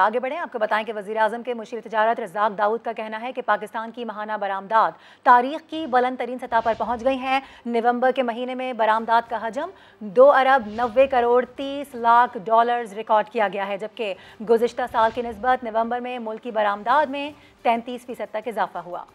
आगे बढ़ें आपको बताएं कि वजी अजम के मुशी तजारत रजाक दाऊद का कहना है कि पाकिस्तान की महाना बरामदाद तारीख की बुलंद तरीन सतह पर पहुँच गई हैं नवंबर के महीने में बरामदाद का हजम दो अरब नबे करोड़ तीस लाख डॉलर रिकॉर्ड किया गया है जबकि गुजशत साल की नस्बत नवंबर में मुल्क बरामदाद में तैंतीस फ़ीसद तक इजाफा हुआ